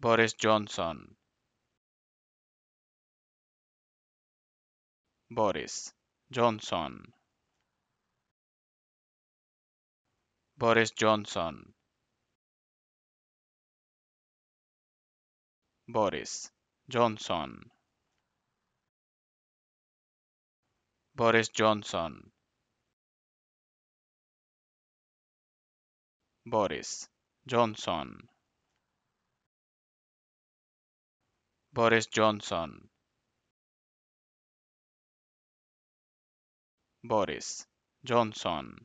Boris Johnson Boris Johnson Boris Johnson Boris Johnson Boris Johnson Boris Johnson Boris Johnson. Boris Johnson.